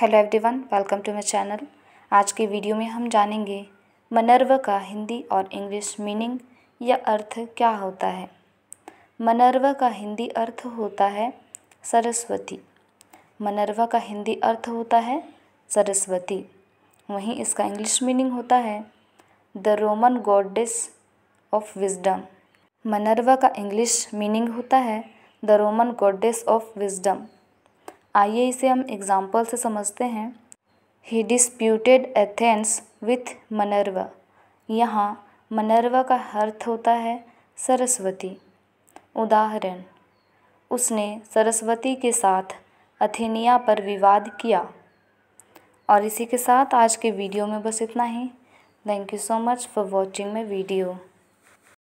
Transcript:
hello everyone welcome to my channel आज के video में हम जानेंगे मनर्व का हिंदी और इंग्लिश मीनिंग या अर्थ क्या होता है मनर्व का हिंदी अर्थ होता है सरस्वती मनर्व का हिंदी अर्थ होता है सरस्वती वहीं इसका इंग्लिश मीनिंग होता है the Roman goddess of wisdom Minerva का इंग्लिश मीनिंग होता है the Roman goddess of wisdom आइए इसे हम एग्जाम्पल से समझते हैं he disputed Athens with Minerva यहाँ मनरवा का अर्थ होता है सरस्वती उदाहरण उसने सरस्वती के साथ अथेनिया पर विवाद किया और इसी के साथ आज के वीडियो में बस इतना ही thank you so much for watching my video